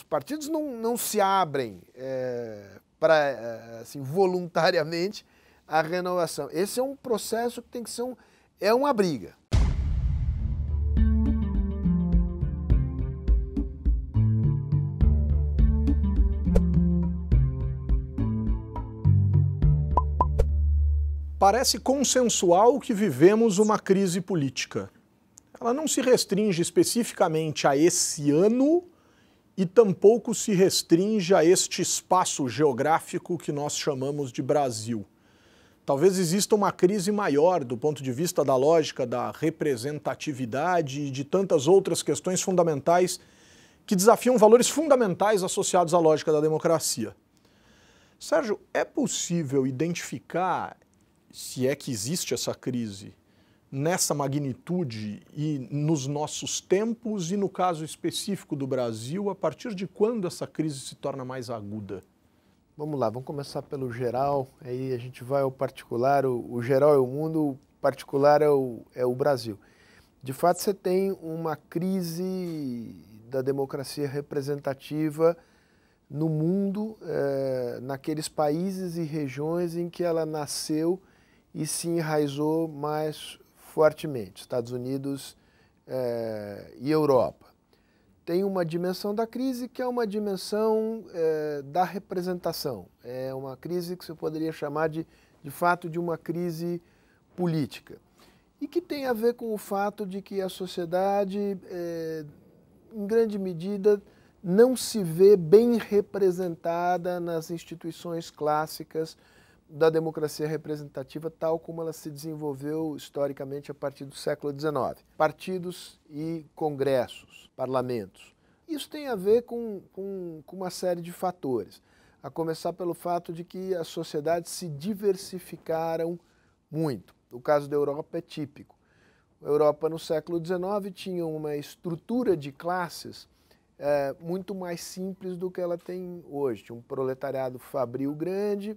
os partidos não, não se abrem é, para é, assim, voluntariamente à renovação. Esse é um processo que tem que ser um, é uma briga. Parece consensual que vivemos uma crise política. Ela não se restringe especificamente a esse ano e tampouco se restringe a este espaço geográfico que nós chamamos de Brasil. Talvez exista uma crise maior do ponto de vista da lógica da representatividade e de tantas outras questões fundamentais que desafiam valores fundamentais associados à lógica da democracia. Sérgio, é possível identificar, se é que existe essa crise, nessa magnitude e nos nossos tempos e no caso específico do Brasil, a partir de quando essa crise se torna mais aguda? Vamos lá, vamos começar pelo geral, aí a gente vai ao particular. O, o geral é o mundo, o particular é o, é o Brasil. De fato, você tem uma crise da democracia representativa no mundo, é, naqueles países e regiões em que ela nasceu e se enraizou mais fortemente, Estados Unidos eh, e Europa. Tem uma dimensão da crise que é uma dimensão eh, da representação. É uma crise que você poderia chamar de, de fato de uma crise política. E que tem a ver com o fato de que a sociedade, eh, em grande medida, não se vê bem representada nas instituições clássicas da democracia representativa tal como ela se desenvolveu historicamente a partir do século XIX. Partidos e congressos, parlamentos. Isso tem a ver com, com, com uma série de fatores, a começar pelo fato de que as sociedades se diversificaram muito. O caso da Europa é típico. A Europa, no século XIX, tinha uma estrutura de classes é, muito mais simples do que ela tem hoje. Tinha um proletariado fabril grande,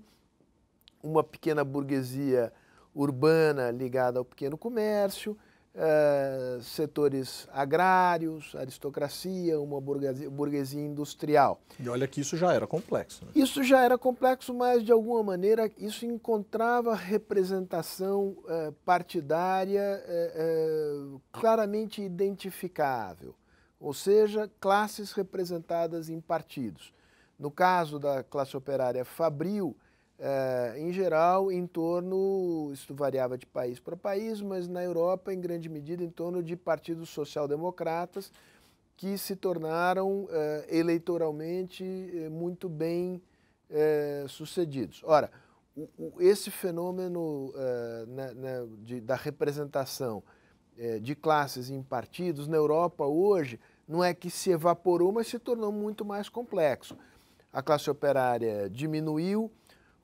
uma pequena burguesia urbana ligada ao pequeno comércio, uh, setores agrários, aristocracia, uma burguesia, burguesia, industrial. E olha que isso já era complexo. Né? Isso já era complexo, mas de alguma maneira isso encontrava representação uh, partidária uh, claramente identificável, ou seja, classes representadas em partidos. No caso da classe operária fabril, é, em geral, em torno, isso variava de país para país, mas na Europa, em grande medida, em torno de partidos social-democratas que se tornaram é, eleitoralmente é, muito bem é, sucedidos. Ora, o, o, esse fenômeno é, né, né, de, da representação é, de classes em partidos na Europa hoje não é que se evaporou, mas se tornou muito mais complexo. A classe operária diminuiu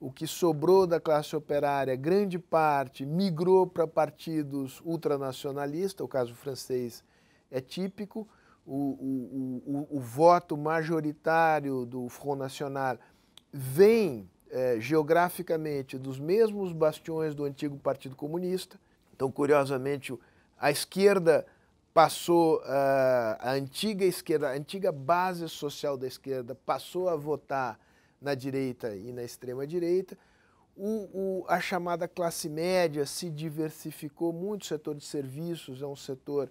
o que sobrou da classe operária, grande parte migrou para partidos ultranacionalistas, o caso francês é típico, o, o, o, o voto majoritário do Front National vem eh, geograficamente dos mesmos bastiões do antigo Partido Comunista. Então, curiosamente, a esquerda passou, uh, a antiga esquerda, a antiga base social da esquerda passou a votar na direita e na extrema direita. O, o, a chamada classe média se diversificou muito, o setor de serviços é um setor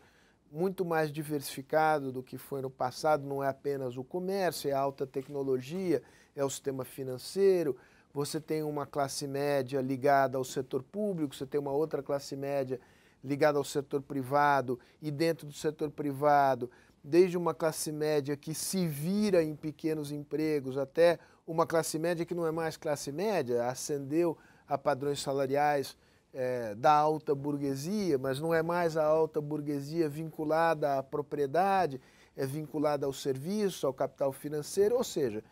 muito mais diversificado do que foi no passado, não é apenas o comércio, é a alta tecnologia, é o sistema financeiro, você tem uma classe média ligada ao setor público, você tem uma outra classe média ligada ao setor privado, e dentro do setor privado, desde uma classe média que se vira em pequenos empregos até uma classe média que não é mais classe média, ascendeu a padrões salariais é, da alta burguesia, mas não é mais a alta burguesia vinculada à propriedade, é vinculada ao serviço, ao capital financeiro, ou seja,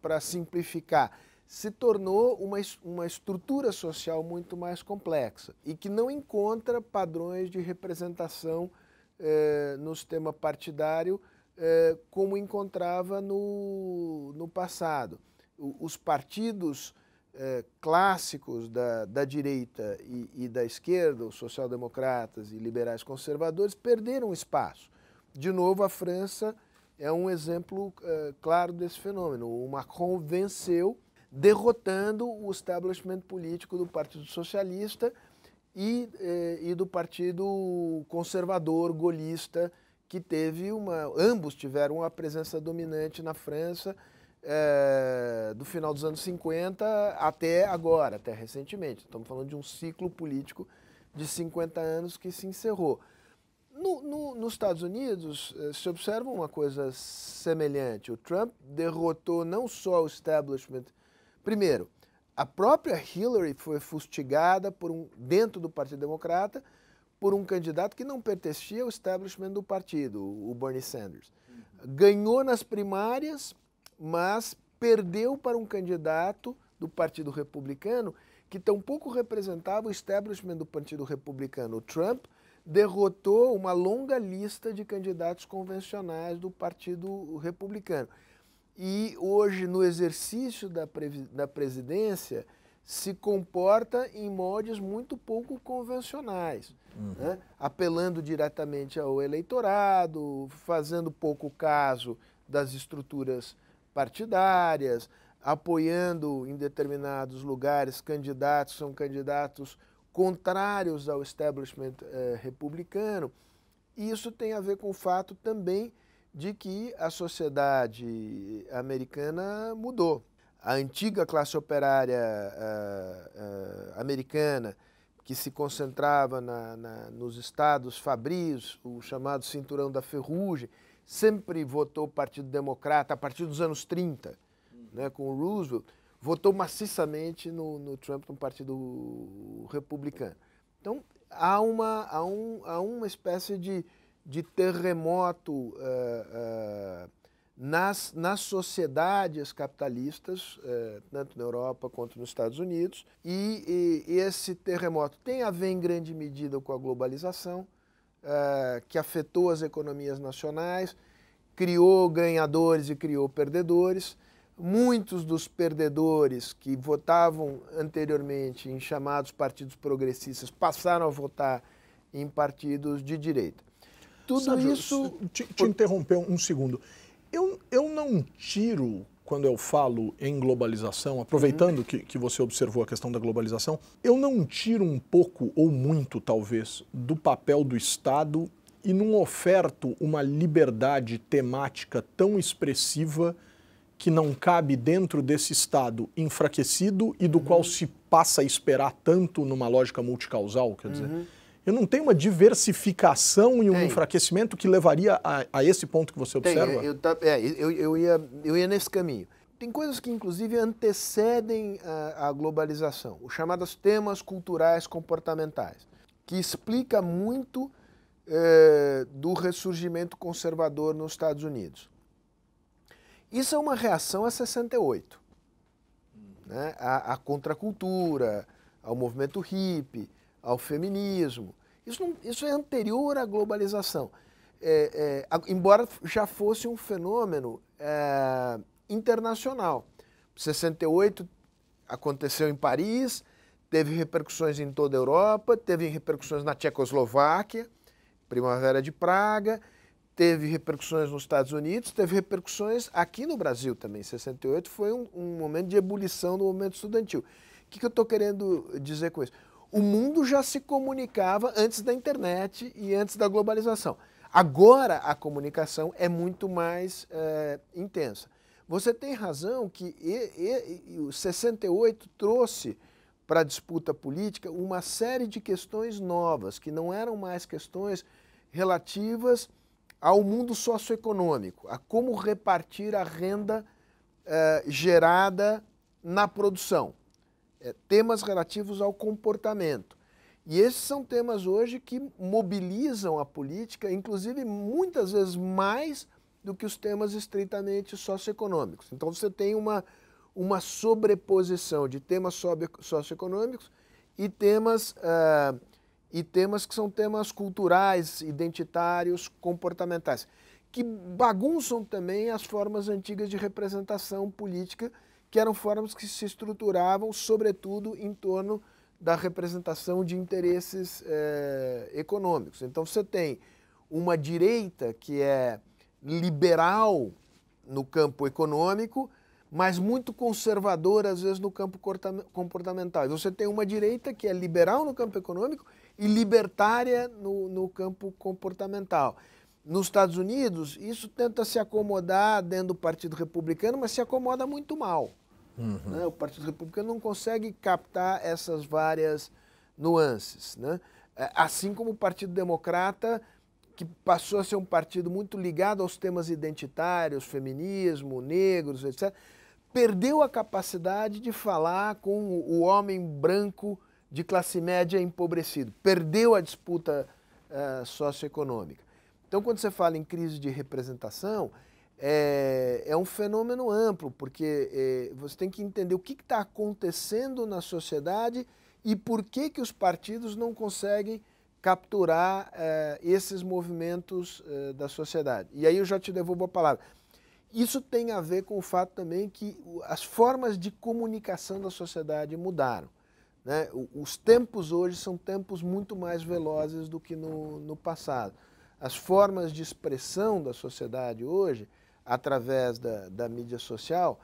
para simplificar, se tornou uma, uma estrutura social muito mais complexa e que não encontra padrões de representação eh, no sistema partidário é, como encontrava no, no passado. os partidos é, clássicos da, da direita e, e da esquerda, os social-democratas e liberais conservadores, perderam espaço. De novo, a França é um exemplo é, claro desse fenômeno. O Macron venceu derrotando o establishment político do Partido Socialista e, e do Partido Conservador Golista que teve uma. Ambos tiveram uma presença dominante na França é, do final dos anos 50 até agora, até recentemente. Estamos falando de um ciclo político de 50 anos que se encerrou. No, no, nos Estados Unidos, eh, se observa uma coisa semelhante. O Trump derrotou não só o establishment. Primeiro, a própria Hillary foi fustigada por um, dentro do Partido Democrata por um candidato que não pertencia ao establishment do partido, o Bernie Sanders. Ganhou nas primárias, mas perdeu para um candidato do Partido Republicano que tampouco representava o establishment do Partido Republicano. O Trump derrotou uma longa lista de candidatos convencionais do Partido Republicano. E hoje, no exercício da, da presidência, se comporta em moldes muito pouco convencionais, uhum. né? apelando diretamente ao eleitorado, fazendo pouco caso das estruturas partidárias, apoiando em determinados lugares candidatos são candidatos contrários ao establishment eh, republicano. isso tem a ver com o fato também de que a sociedade americana mudou a antiga classe operária uh, uh, americana, que se concentrava na, na, nos estados fabris, o chamado cinturão da ferrugem, sempre votou o Partido Democrata a partir dos anos 30, né, com o Roosevelt, votou maciçamente no, no, Trump, no Partido Republicano. Então, há uma, há um, há uma espécie de, de terremoto. Uh, nas, nas sociedades capitalistas, eh, tanto na Europa quanto nos Estados Unidos. E, e, esse terremoto tem a ver em grande medida com a globalização, eh, que afetou as economias nacionais, criou ganhadores e criou perdedores. Muitos dos perdedores que votavam anteriormente em chamados partidos progressistas passaram a votar em partidos de direita. Tudo isso. Te, te interromper um segundo. Eu, eu não tiro, quando eu falo em globalização, aproveitando uhum. que, que você observou a questão da globalização, eu não tiro um pouco, ou muito talvez, do papel do Estado e não oferto uma liberdade temática tão expressiva que não cabe dentro desse Estado enfraquecido e do uhum. qual se passa a esperar tanto numa lógica multicausal, quer uhum. dizer eu não tenho uma diversificação e um Tem. enfraquecimento que levaria a, a, esse ponto que você é, observa? Tem, eu, tá, é, eu, eu, ia, eu ia nesse caminho. Tem coisas que, inclusive, antecedem a, a globalização, os chamados temas culturais comportamentais, que explica muito é, do ressurgimento conservador nos Estados Unidos. Isso é uma reação a 68, né? a, a contracultura, ao movimento hippie, ao feminismo. Isso, não, isso é anterior à globalização. É, é, embora já fosse um fenômeno é, internacional. 68 aconteceu em Paris, teve repercussões em toda a Europa, teve repercussões na Tchecoslováquia, Primavera de Praga, teve repercussões nos Estados Unidos, teve repercussões aqui no Brasil também. 68 foi um, um momento de ebulição do movimento estudantil. O que, que eu estou querendo dizer com isso? o mundo já se comunicava antes da internet e antes da globalização. Agora a comunicação é muito mais é, intensa. Você tem razão que e, e, o 68 trouxe para a disputa política uma série de questões novas, que não eram mais questões relativas ao mundo socioeconômico, a como repartir a renda eh, gerada na produção é, temas relativos ao comportamento. E esses são temas hoje que mobilizam a política, inclusive muitas vezes mais do que os temas estritamente socioeconômicos. Então você tem uma, uma sobreposição de temas socioeconômicos e temas, uh, e temas que são temas culturais, identitários, comportamentais, que bagunçam também as formas antigas de representação política que eram formas que se estruturavam, sobretudo, em torno da representação de interesses eh, econômicos. Então, você tem uma direita que é liberal no campo econômico, mas muito conservadora, às vezes, no campo comportamental. E você tem uma direita que é liberal no campo econômico e libertária no, no campo comportamental. Nos Estados Unidos, isso tenta se acomodar dentro do Partido Republicano, mas se acomoda muito mal. Uhum. Né? O Partido Republicano não consegue captar essas várias nuances. Né? É, assim como o Partido Democrata, que passou a ser um partido muito ligado aos temas identitários, feminismo, negros, etc., perdeu a capacidade de falar com o homem branco de classe média empobrecido, perdeu a disputa uh, socioeconômica. Então, quando você fala em crise de representação, é, é um fenômeno amplo, porque é, você tem que entender o que está acontecendo na sociedade e por que, que os partidos não conseguem capturar é, esses movimentos é, da sociedade. E aí eu já te devolvo a palavra. Isso tem a ver com o fato também que as formas de comunicação da sociedade mudaram. Né? Os tempos hoje são tempos muito mais velozes do que no, no passado. As formas de expressão da sociedade hoje através da, da mídia social,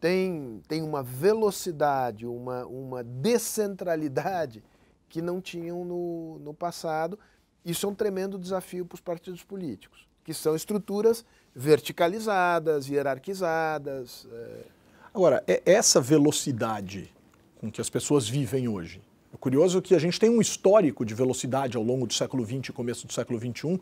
tem, tem uma velocidade, uma, uma descentralidade que não tinham no, no passado. Isso é um tremendo desafio para os partidos políticos, que são estruturas verticalizadas, hierarquizadas. É... Agora, é essa velocidade com que as pessoas vivem hoje. É curioso que a gente tem um histórico de velocidade ao longo do século XX e começo do século XXI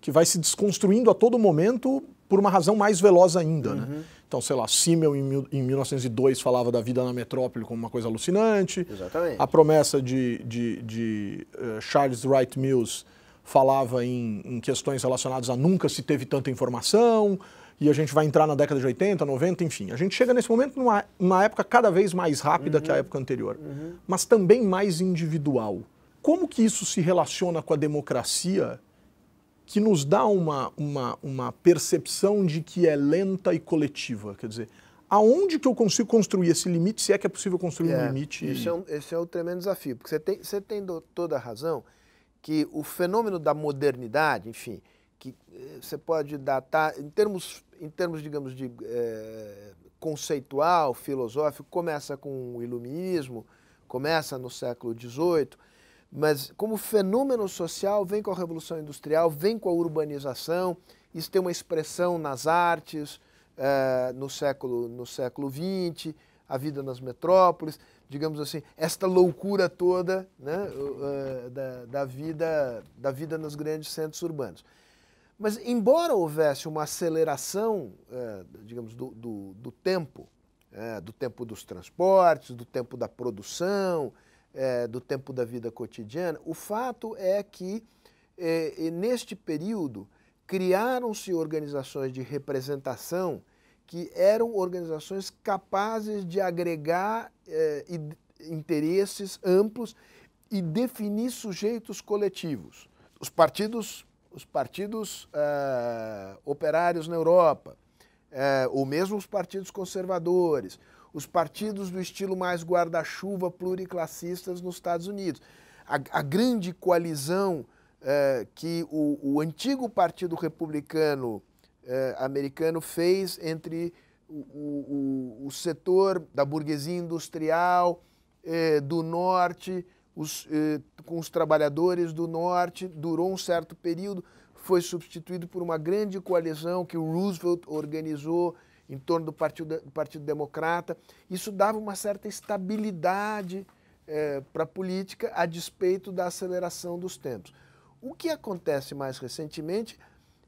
que vai se desconstruindo a todo momento por uma razão mais veloz ainda, né? uhum. né? Então, sei lá, Simmel em, em, 1902 falava da vida na metrópole como uma coisa alucinante. Exatamente. A promessa de, de, de uh, Charles Wright Mills falava em, em, questões relacionadas a nunca se teve tanta informação, e a gente vai entrar na década de 80, 90, enfim. A gente chega nesse momento numa, numa época cada vez mais rápida uhum. que a uhum. época anterior, uhum. mas também mais individual. Como que isso se relaciona com a democracia que nos dá uma, uma, uma percepção de que é lenta e coletiva. Quer dizer, aonde que eu consigo construir esse limite, se é que é possível construir é, um limite? Esse é um, esse é um tremendo desafio, porque você tem, você tem do, toda a razão que o fenômeno da modernidade, enfim, que eh, você pode datar, em termos, em termos digamos, de é, conceitual, filosófico, começa com o iluminismo, começa no século XVIII, mas como fenômeno social, vem com a Revolução Industrial, vem com a urbanização, isso tem uma expressão nas artes, eh, no século no século XX, a vida nas metrópoles, digamos assim, esta loucura toda né, uh, da, da, vida, da vida nos grandes centros urbanos. Mas, embora houvesse uma aceleração, uh, digamos, do, do, do tempo, uh, do tempo dos transportes, do tempo da produção, é, do tempo da vida cotidiana, o fato é que, é, neste período, criaram-se organizações de representação que eram organizações capazes de agregar é, interesses amplos e definir sujeitos coletivos. Os partidos, os partidos é, operários na Europa, é, ou mesmo os partidos conservadores, os partidos do estilo mais guarda-chuva pluriclassistas nos Estados Unidos. A, a grande coalizão eh, que o, o, antigo Partido Republicano eh, americano fez entre o, o, o, setor da burguesia industrial eh, do norte, os, com os trabalhadores do norte, durou um certo período, foi substituído por uma grande coalizão que o Roosevelt organizou em torno do Partido, do partido Democrata. Isso dava uma certa estabilidade eh, para a política, a despeito da aceleração dos tempos. O que acontece mais recentemente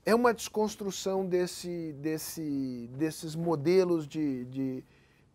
é uma desconstrução desse, desse, desses modelos de, de,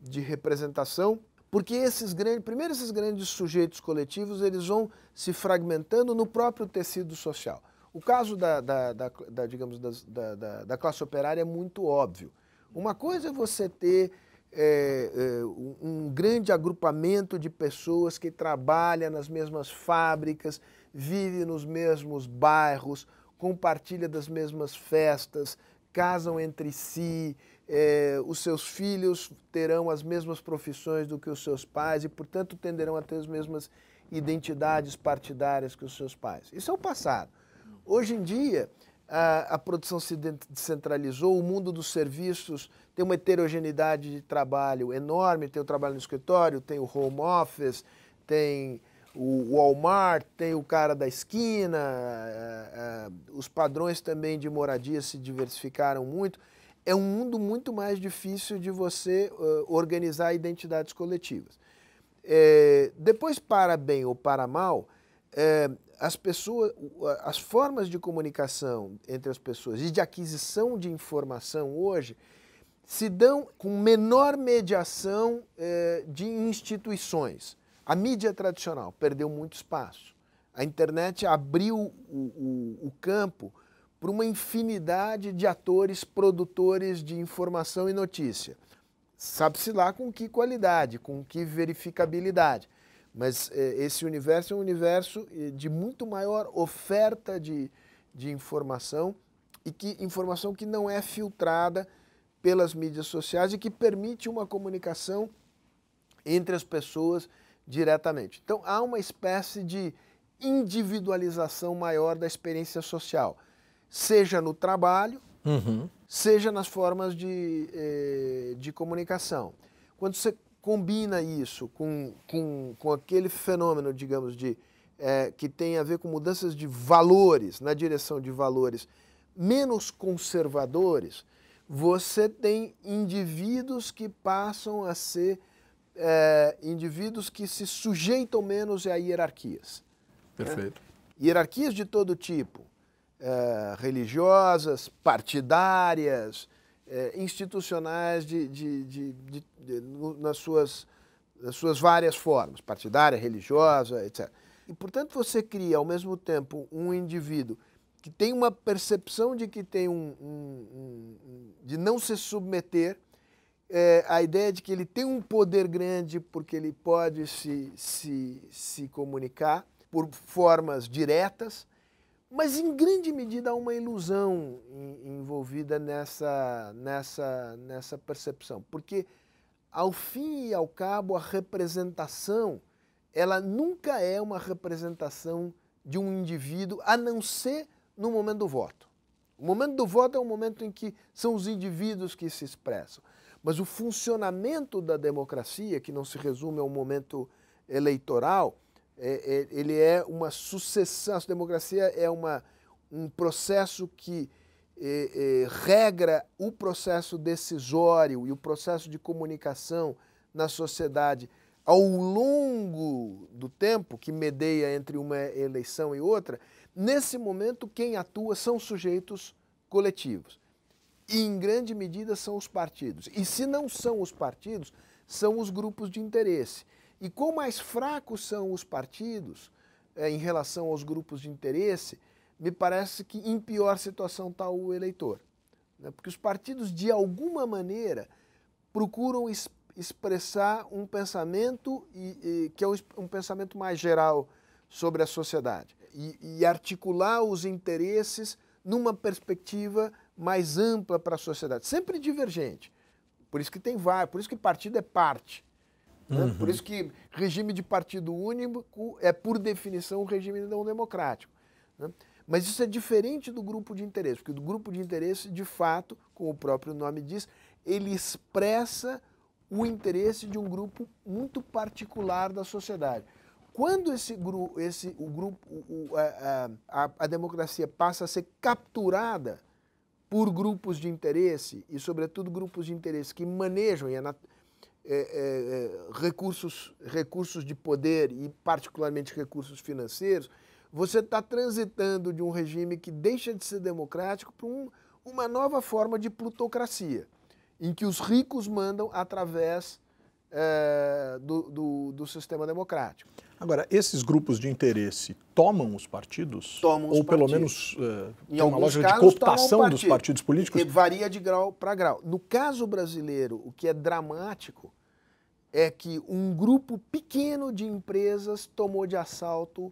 de representação, porque esses grandes, primeiro esses grandes sujeitos coletivos, eles vão se fragmentando no próprio tecido social. O caso da, da, da, da digamos, da, da, classe operária é muito óbvio. Uma coisa é você ter é, é, um grande agrupamento de pessoas que trabalha nas mesmas fábricas, vive nos mesmos bairros, compartilha das mesmas festas, casam entre si, é, os seus filhos terão as mesmas profissões do que os seus pais e, portanto, tenderão a ter as mesmas identidades partidárias que os seus pais. Isso é o passado. Hoje em dia, a, a produção se descentralizou, o mundo dos serviços tem uma heterogeneidade de trabalho enorme, tem o trabalho no escritório, tem o home office, tem o Walmart, tem o cara da esquina, os padrões também de moradia se diversificaram muito. É um mundo muito mais difícil de você organizar identidades coletivas. É, depois, para bem ou para mal, é, as pessoas, as formas de comunicação entre as pessoas e de aquisição de informação hoje se dão com menor mediação é, de instituições. A mídia tradicional perdeu muito espaço. A internet abriu o, o, o campo para uma infinidade de atores produtores de informação e notícia. Sabe-se lá com que qualidade, com que verificabilidade. Mas eh, esse universo é um universo eh, de muito maior oferta de, de informação e que informação que não é filtrada pelas mídias sociais e que permite uma comunicação entre as pessoas diretamente. Então há uma espécie de individualização maior da experiência social, seja no trabalho, uhum. seja nas formas de, eh, de comunicação. Quando você combina isso com, com, com aquele fenômeno, digamos, de, é, que tem a ver com mudanças de valores, na direção de valores menos conservadores, você tem indivíduos que passam a ser é, indivíduos que se sujeitam menos a hierarquias. Perfeito. Né? Hierarquias de todo tipo, é, religiosas, partidárias, é, institucionais de, de, de, nas, suas, nas suas várias formas, partidária, religiosa, etc. E, portanto, você cria, ao mesmo tempo, um indivíduo que tem uma percepção de que tem um, um, um de não se submeter, é, a ideia de que ele tem um poder grande porque ele pode se, se, se comunicar por formas diretas, mas em grande medida há uma ilusão em, envolvida nessa, nessa, nessa percepção, porque ao fim e ao cabo a representação ela nunca é uma representação de um indivíduo a não ser no momento do voto. O momento do voto é o momento em que são os indivíduos que se expressam, mas o funcionamento da democracia, que não se resume ao momento eleitoral, é, é, ele é uma sucessão, a democracia é uma, um processo que é, é, regra o processo decisório e o processo de comunicação na sociedade ao longo do tempo que medeia entre uma eleição e outra, nesse momento quem atua são sujeitos coletivos. E em grande medida são os partidos. E se não são os partidos, são os grupos de interesse. E quão mais fracos são os partidos é, em relação aos grupos de interesse, me parece que em pior situação está o eleitor. Né? Porque os partidos, de alguma maneira, procuram es expressar um pensamento e, e, que é um, um, pensamento mais geral sobre a sociedade e, e articular os interesses numa perspectiva mais ampla para a sociedade, sempre divergente. Por isso que tem vai, por isso que partido é parte. Né? Uhum. Por isso que regime de partido único é, por definição, um regime não democrático. Né? Mas isso é diferente do grupo de interesse, porque o grupo de interesse, de fato, como o próprio nome diz, ele expressa o interesse de um grupo muito particular da sociedade. Quando esse grupo, esse, o grupo, o, a, a, a democracia passa a ser capturada por grupos de interesse e, sobretudo, grupos de interesse que manejam, e é, é, é, é, recursos, recursos de poder e, particularmente, recursos financeiros, você está transitando de um regime que deixa de ser democrático para um, uma nova forma de plutocracia, em que os ricos mandam através é, do, do, do, sistema democrático. Agora, esses grupos de interesse tomam os partidos? Tomam os Ou partidos. pelo menos é, em uma lógica de cooptação dos partidos políticos? E varia de grau para grau. No caso brasileiro, o que é dramático é que um grupo pequeno de empresas tomou de assalto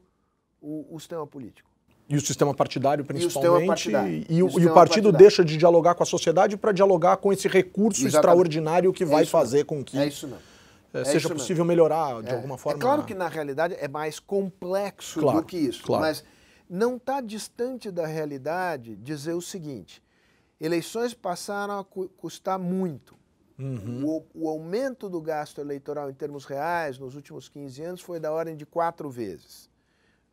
o, o sistema político. E o sistema partidário, principalmente. E o, partidário. E o, e o partido partidário. deixa de dialogar com a sociedade para dialogar com esse recurso Exatamente. extraordinário que é vai fazer mesmo. com que é, é, é seja possível mesmo. melhorar de é. alguma forma. É claro que, na realidade, é mais complexo claro, do que isso. Claro. Mas não está distante da realidade dizer o seguinte: eleições passaram a cu custar muito. Uhum. O, o, aumento do gasto eleitoral em termos reais nos últimos 15 anos foi da ordem de quatro vezes.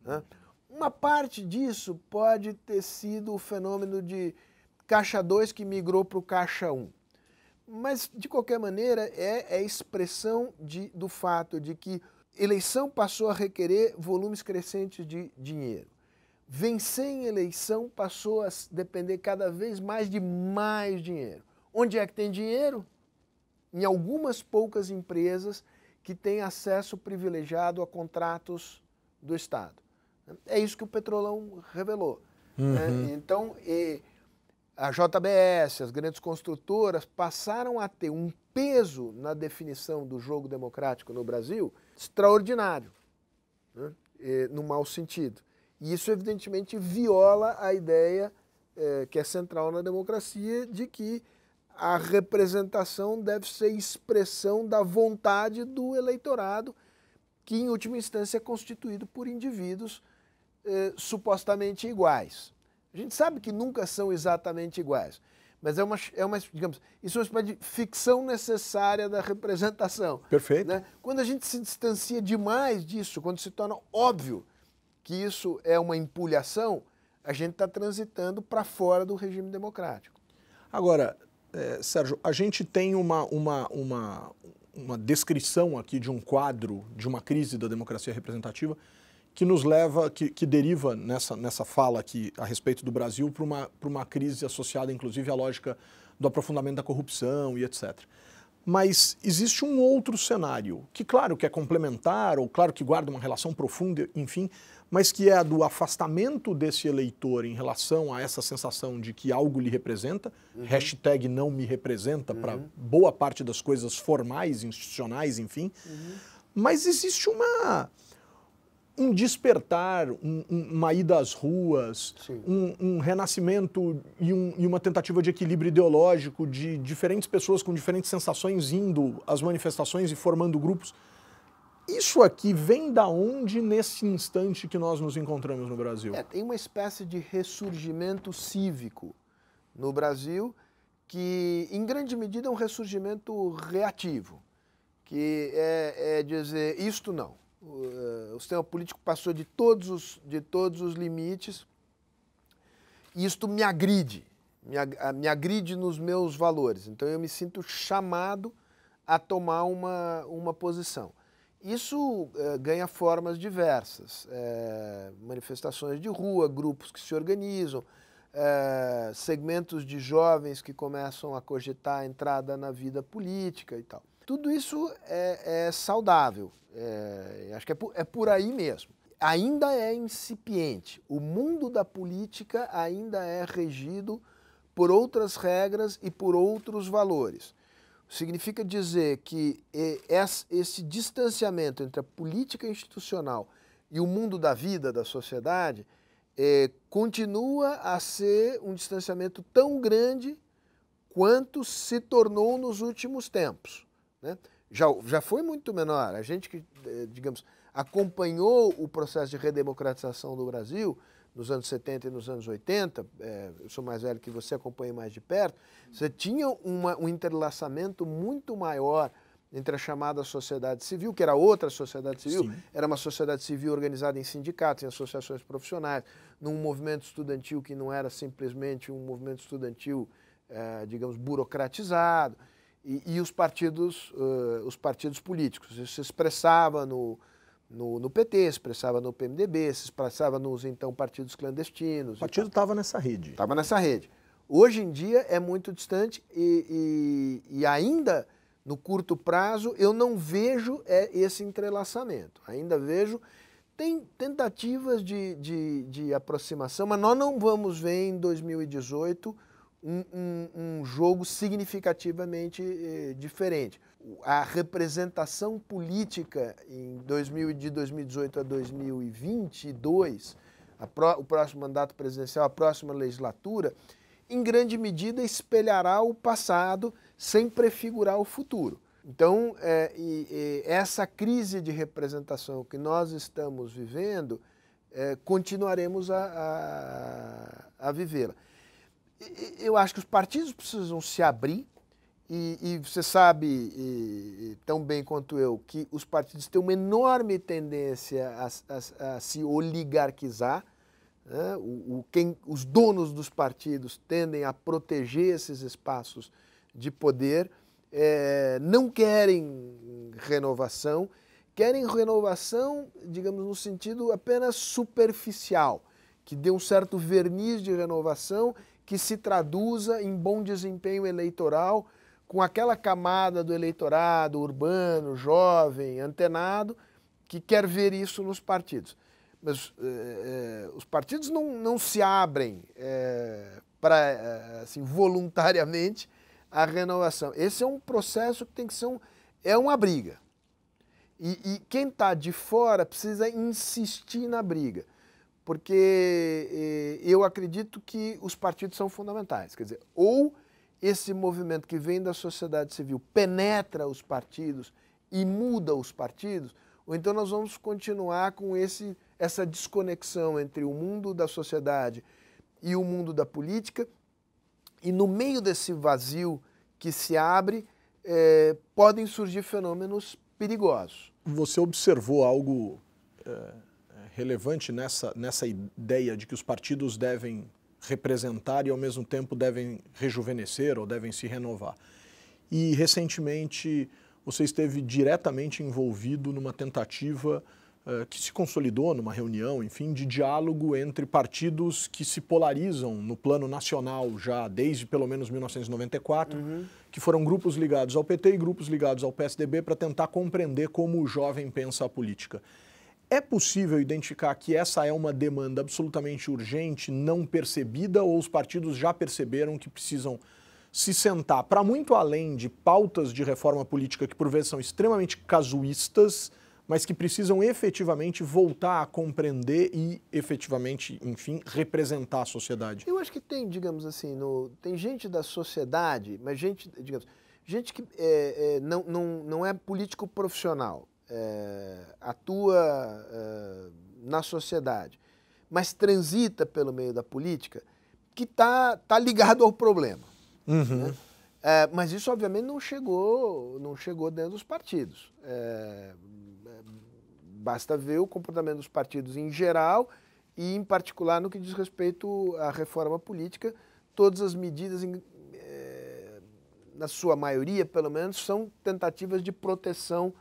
Né? Uma parte disso pode ter sido o fenômeno de caixa 2 que migrou para o caixa 1. Um. Mas, de qualquer maneira, é, é expressão de, do fato de que eleição passou a requerer volumes crescentes de dinheiro. Vencer em eleição passou a depender cada vez mais de mais dinheiro. Onde é que tem dinheiro? Em algumas poucas empresas que têm acesso privilegiado a contratos do Estado. É isso que o Petrolão revelou. Né? Uhum. Né? Então, a JBS, as grandes construtoras, passaram a ter um peso na definição do jogo democrático no Brasil extraordinário, né? e, no mau sentido. E isso, evidentemente, viola a ideia é, que é central na democracia de que a representação deve ser expressão da vontade do eleitorado, que, em última instância, é constituído por indivíduos eh, supostamente iguais. A gente sabe que nunca são exatamente iguais, mas é uma, é uma digamos, isso é uma espécie de ficção necessária da representação. Perfeito. Né? Quando a gente se distancia demais disso, quando se torna óbvio que isso é uma empulhação, a gente está transitando para fora do regime democrático. Agora, é, Sérgio, a gente tem uma, uma, uma, uma descrição aqui de um quadro de uma crise da democracia representativa que nos leva, que, que deriva nessa, nessa fala aqui a respeito do Brasil para uma, uma crise associada, inclusive, à lógica do aprofundamento da corrupção e etc. Mas existe um outro cenário, que, claro, que é complementar, ou claro que guarda uma relação profunda, enfim, mas que é a do afastamento desse eleitor em relação a essa sensação de que algo lhe representa, uhum. hashtag não me representa uhum. para boa parte das coisas formais, institucionais, enfim. Uhum. Mas existe uma um despertar, um, uma ida às ruas, um, um, renascimento e, um, e, uma tentativa de equilíbrio ideológico de diferentes pessoas com diferentes sensações indo às manifestações e formando grupos. Isso aqui vem da onde nesse instante que nós nos encontramos no Brasil? É, tem uma espécie de ressurgimento cívico no Brasil que, em grande medida, é um ressurgimento reativo, que é, é dizer isto não o, eh, o sistema político passou de todos os, de todos os limites e isto me agride, me, ah, agride nos meus valores. Então eu me sinto chamado a tomar uma, uma posição. Isso eh, ganha formas diversas, eh, manifestações de rua, grupos que se organizam, segmentos de jovens que começam a cogitar a entrada na vida política e tal. Tudo isso é, é saudável, é, acho que é por, é por aí mesmo. Ainda é incipiente. O mundo da política ainda é regido por outras regras e por outros valores. Significa dizer que esse distanciamento entre a política institucional e o mundo da vida, da sociedade, é, continua a ser um distanciamento tão grande quanto se tornou nos últimos tempos. Né? Já, já foi muito menor. A gente que, eh, digamos, acompanhou o processo de redemocratização do Brasil nos anos 70 e nos anos 80, é, eh, eu sou mais velho que você, acompanha mais de perto, você tinha uma, um interlaçamento muito maior entre a chamada sociedade civil, que era outra sociedade civil, Sim. era uma sociedade civil organizada em sindicatos, em associações profissionais, num movimento estudantil que não era simplesmente um movimento estudantil, eh, digamos, burocratizado e, e os, partidos, uh, os partidos políticos. Isso se expressava no, no, no, PT, se expressava no PMDB, se expressava nos então partidos clandestinos. O partido estava nessa rede. Estava nessa rede. Hoje em dia é muito distante e, e, e ainda no curto prazo eu não vejo é, esse entrelaçamento. Ainda vejo tem tentativas de, de, de aproximação, mas nós não vamos ver em 2018 um, um, jogo significativamente eh, diferente. A representação política em 2000, de 2018 a 2022, a o próximo mandato presidencial, a próxima legislatura, em grande medida espelhará o passado sem prefigurar o futuro. Então, é, e, e essa crise de representação que nós estamos vivendo, é, continuaremos a, a, a vivê-la eu acho que os partidos precisam se abrir e, e você sabe e, e tão bem quanto eu que os partidos têm uma enorme tendência a, a, a se oligarquizar. Né? O, o, quem, os donos dos partidos tendem a proteger esses espaços de poder, é, não querem renovação, querem renovação, digamos, no sentido apenas superficial, que dê um certo verniz de renovação que se traduza em bom desempenho eleitoral com aquela camada do eleitorado urbano, jovem, antenado, que quer ver isso nos partidos. Mas eh, eh os partidos não, não se abrem eh, para eh, assim, voluntariamente à renovação. Esse é um processo que tem que ser um, é uma briga. E, e quem está de fora precisa insistir na briga porque eh, eu acredito que os partidos são fundamentais. Quer dizer, ou esse movimento que vem da sociedade civil penetra os partidos e muda os partidos, ou então nós vamos continuar com esse, essa desconexão entre o mundo da sociedade e o mundo da política. E no meio desse vazio que se abre, eh, podem surgir fenômenos perigosos. Você observou algo. Eh, relevante nessa, nessa ideia de que os partidos devem representar e, ao mesmo tempo, devem rejuvenescer ou devem se renovar. E, recentemente, você esteve diretamente envolvido numa tentativa uh, que se consolidou numa reunião, enfim, de diálogo entre partidos que se polarizam no plano nacional já desde pelo menos 1994, uhum. que foram grupos ligados ao PT e grupos ligados ao PSDB para tentar compreender como o jovem pensa a política. É possível identificar que essa é uma demanda absolutamente urgente, não percebida, ou os partidos já perceberam que precisam se sentar para muito além de pautas de reforma política que, por vezes, são extremamente casuístas, mas que precisam efetivamente voltar a compreender e efetivamente, enfim, representar a sociedade? Eu acho que tem, digamos assim, no, tem gente da sociedade, mas gente, digamos, gente que é, é, não, não, não é político profissional é, atua é, na sociedade, mas transita pelo meio da política, que está tá ligado ao problema. Uhum. Né? É, mas isso, obviamente, não chegou, não chegou dentro dos partidos. É, basta ver o comportamento dos partidos em geral e, em particular, no que diz respeito à reforma política, todas as medidas, em, eh, na sua maioria, pelo menos, são tentativas de proteção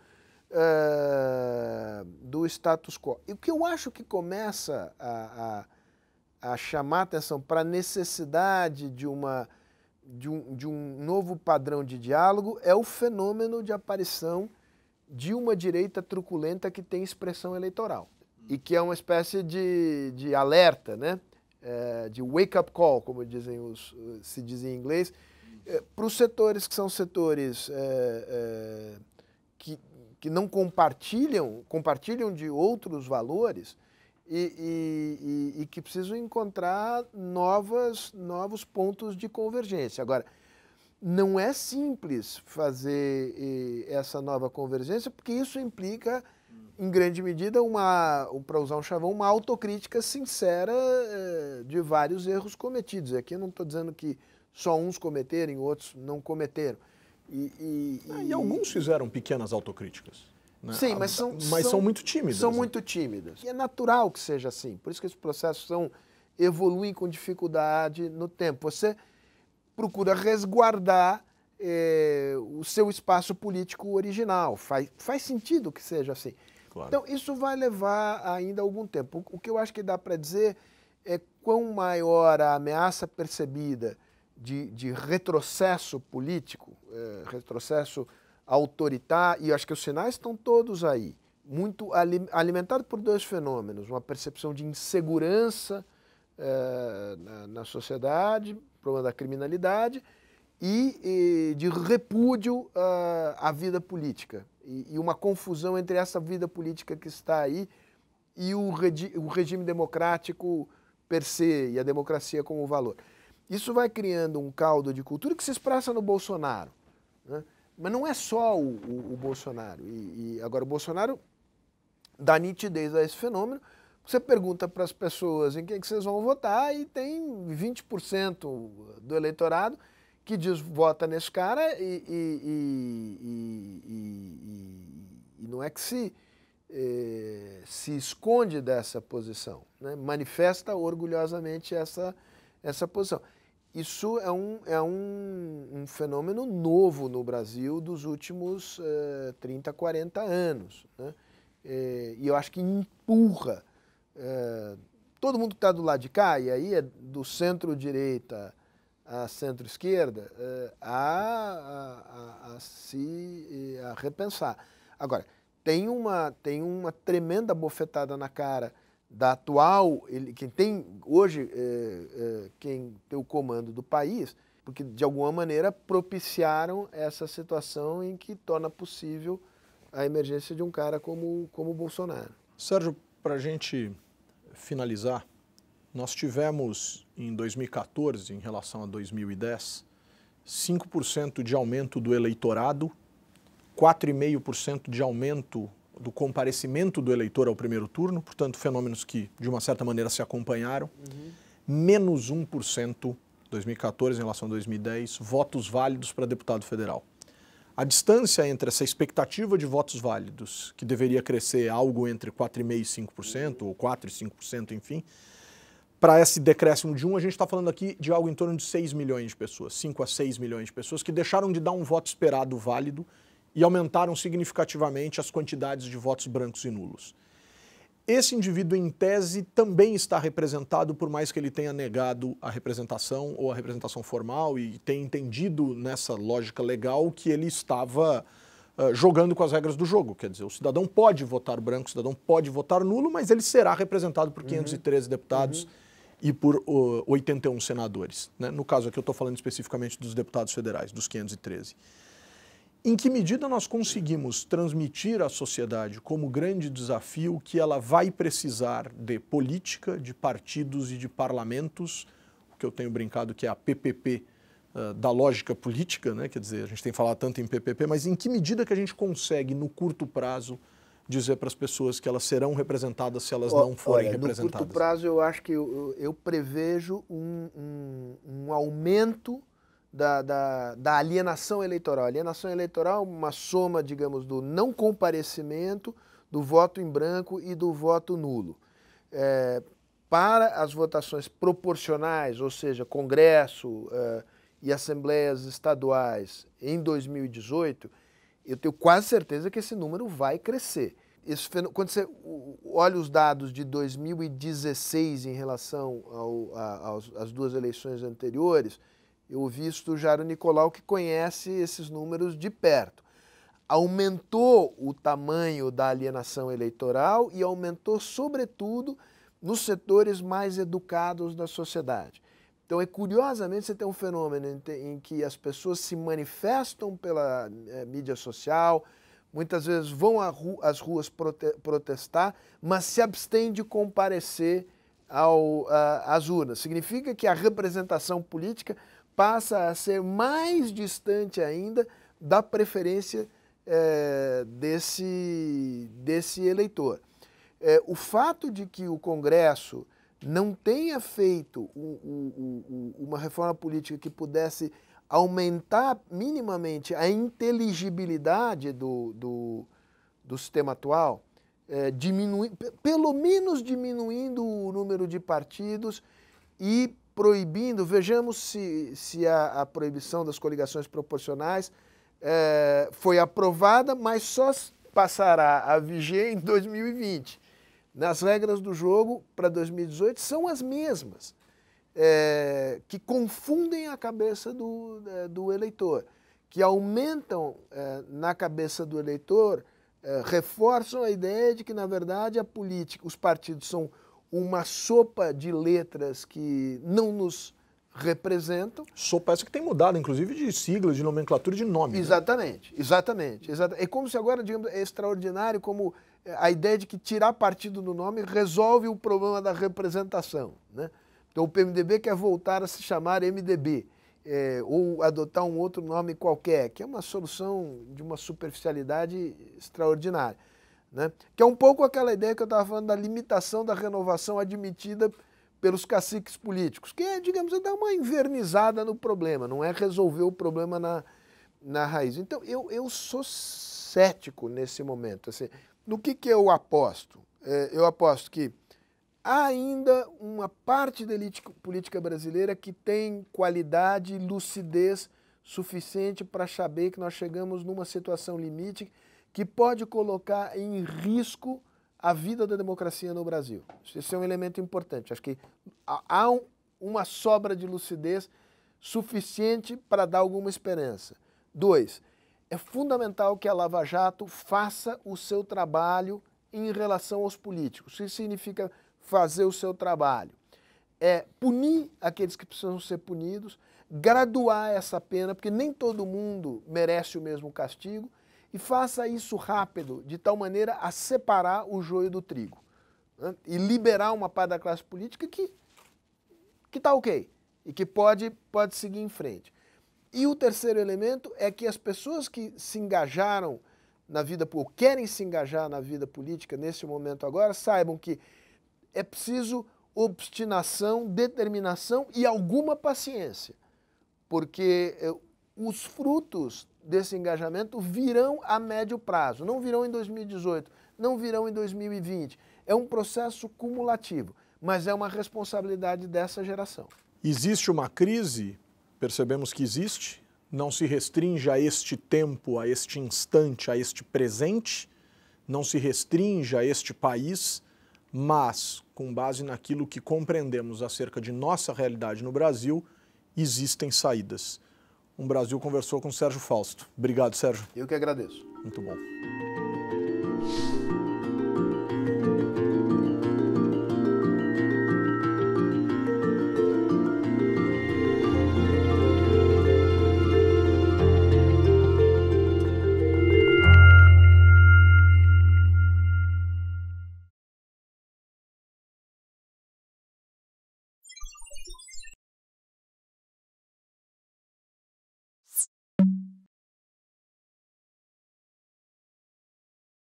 uh, do status quo. E o que eu acho que começa a, a, a chamar atenção para a necessidade de, uma, de, um, de um novo padrão de diálogo é o fenômeno de aparição de uma direita truculenta que tem expressão eleitoral e que é uma espécie de, de alerta, né? É, de wake-up call, como dizem os, se diz em inglês, é, eh, para os setores que são setores é, que não compartilham, compartilham de outros valores e, e, e, e que precisam encontrar novas, novos pontos de convergência. Agora, não é simples fazer essa nova convergência, porque isso implica, em grande medida, uma, para usar um chavão, uma autocrítica sincera eh, de vários erros cometidos. Aqui eu não estou dizendo que só uns cometerem, outros não cometeram e, e, e... Ah, e alguns fizeram pequenas autocríticas. Né? Sim, mas são, mas são, são muito tímidas. São né? muito tímidas. E é natural que seja assim. Por isso que esses processos são, evoluem com dificuldade no tempo. Você procura resguardar eh, o seu espaço político original. Faz, faz sentido que seja assim. Claro. Então, isso vai levar ainda algum tempo. O, o que eu acho que dá para dizer é quão maior a ameaça percebida de, de retrocesso político, é, retrocesso autoritário, e acho que os sinais estão todos aí, muito alimentado por dois fenômenos, uma percepção de insegurança é, na, na, sociedade, problema da criminalidade, e, e de repúdio à, é, à vida política, e, e uma confusão entre essa vida política que está aí e o, regi o, regime democrático per se, e a democracia como valor. Isso vai criando um caldo de cultura que se expressa no Bolsonaro. Né? Mas não é só o, o, o Bolsonaro. E, e, agora, o Bolsonaro dá nitidez a esse fenômeno. Você pergunta para as pessoas em quem que vocês vão votar e tem 20% do eleitorado que diz vota nesse cara e, e, e não é que se, eh, se esconde dessa posição, né? manifesta orgulhosamente essa, essa posição. Isso é um, é um, um fenômeno novo no Brasil dos últimos eh, 30, 40 anos. Né? Eh, e eu acho que empurra eh, todo mundo que está do lado de cá, e aí é do centro-direita à centro-esquerda, eh, a, a, a, a se a repensar. Agora, tem uma, tem uma tremenda bofetada na cara da atual, ele, quem tem hoje, é, é, quem tem o comando do país, porque de alguma maneira propiciaram essa situação em que torna possível a emergência de um cara como, como Bolsonaro. Sérgio, para a gente finalizar, nós tivemos em 2014, em relação a 2010, 5% de aumento do eleitorado, 4,5% de aumento do comparecimento do eleitor ao primeiro turno, portanto, fenômenos que, de uma certa maneira, se acompanharam. Uhum. Menos 1%, 2014 em relação a 2010, votos válidos para deputado federal. A distância entre essa expectativa de votos válidos, que deveria crescer algo entre 4,5% e 5%, ou 4% e 5%, enfim, para esse decréscimo de 1, a gente está falando aqui de algo em torno de 6 milhões de pessoas, 5 a 6 milhões de pessoas que deixaram de dar um voto esperado válido e aumentaram significativamente as quantidades de votos brancos e nulos. Esse indivíduo, em tese, também está representado, por mais que ele tenha negado a representação ou a representação formal e tenha entendido nessa lógica legal que ele estava uh, jogando com as regras do jogo. Quer dizer, o cidadão pode votar branco, o cidadão pode votar nulo, mas ele será representado por 513 uhum. deputados. Uhum e por uh, 81 senadores. Né? No caso aqui, eu estou falando especificamente dos deputados federais, dos 513 em que medida nós conseguimos transmitir à sociedade como grande desafio que ela vai precisar de política, de partidos e de parlamentos, o que eu tenho brincado que é a PPP uh, eh, da lógica política, né? quer dizer, a gente tem falado tanto em PPP, mas em que medida que a gente consegue, no curto prazo, dizer para as pessoas que elas serão representadas se elas oh, não forem olha, representadas? No curto prazo, eu acho que eu, eu prevejo um, um, um aumento da, da, da alienação eleitoral. Alienação eleitoral, é uma soma, digamos, do não comparecimento, do voto em branco e do voto nulo. É, para as votações proporcionais, ou seja, Congresso é, e Assembleias Estaduais em 2018, eu tenho quase certeza que esse número vai crescer. Esse, quando você olha os dados de 2016 em relação ao, a, aos, às duas eleições anteriores, eu ouvi estudar o Nicolau que conhece esses números de perto. Aumentou o tamanho da alienação eleitoral e aumentou, sobretudo, nos setores mais educados da sociedade. Então, é curiosamente, você tem um fenômeno em que as pessoas se manifestam pela é, mídia social, muitas vezes vão às ruas protestar, mas se abstêm de comparecer ao, a, às urnas. Significa que a representação política passa a ser mais distante ainda da preferência é, desse, desse eleitor. É, o fato de que o Congresso não tenha feito o, o, o, uma reforma política que pudesse aumentar minimamente a inteligibilidade do, do, do sistema atual, é, eh, diminuir, pelo menos diminuindo o número de partidos e proibindo, vejamos se, se a, a proibição das coligações proporcionais é, foi aprovada, mas só passará a viger em 2020. nas regras do jogo para 2018 são as mesmas, é, que confundem a cabeça do, eh, do eleitor, que aumentam é, na cabeça do eleitor, reforçam a ideia de que, na verdade, a política, os partidos são uma sopa de letras que não nos representam. Sopa essa que tem mudado, inclusive, de siglas, de nomenclatura, de nome. Exatamente, né? exatamente, exatamente. É como se agora, digamos, é extraordinário como eh, a ideia de que tirar partido do nome resolve o problema da representação. Né? Então o PMDB quer voltar a se chamar MDB. É, eh, ou adotar um outro nome qualquer, que é uma solução de uma superficialidade extraordinária. Né? Que é um pouco aquela ideia que eu estava falando da limitação da renovação admitida pelos caciques políticos, que é, digamos, é dar uma invernizada no problema, não é resolver o problema na, na raiz. Então, eu, eu sou cético nesse momento. Assim, no que, que eu aposto? É, eu aposto que há ainda uma parte da elite política brasileira que tem qualidade e lucidez suficiente para saber que nós chegamos numa situação limite que pode colocar em risco a vida da democracia no Brasil. Esse é um elemento importante. Acho que há um, uma sobra de lucidez suficiente para dar alguma esperança. Dois, é fundamental que a Lava Jato faça o seu trabalho em relação aos políticos. Isso significa fazer o seu trabalho. É punir aqueles que precisam ser punidos, graduar essa pena, porque nem todo mundo merece o mesmo castigo, e faça isso rápido, de tal maneira a separar o joio do trigo né? e liberar uma parte da classe política que que está ok e que pode, pode seguir em frente. E o terceiro elemento é que as pessoas que se engajaram na vida, ou querem se engajar na vida política nesse momento agora, saibam que é preciso obstinação, determinação e alguma paciência, porque eh, os frutos desse engajamento virão a médio prazo, não virão em 2018, não virão em 2020. É um processo cumulativo, mas é uma responsabilidade dessa geração. Existe uma crise, percebemos que existe, não se restringe a este tempo, a este instante, a este presente, não se restringe a este país, mas, com base naquilo que compreendemos acerca de nossa realidade no Brasil, existem saídas. Um Brasil conversou com Sérgio Fausto. Obrigado, Sérgio. Eu que agradeço. Muito bom.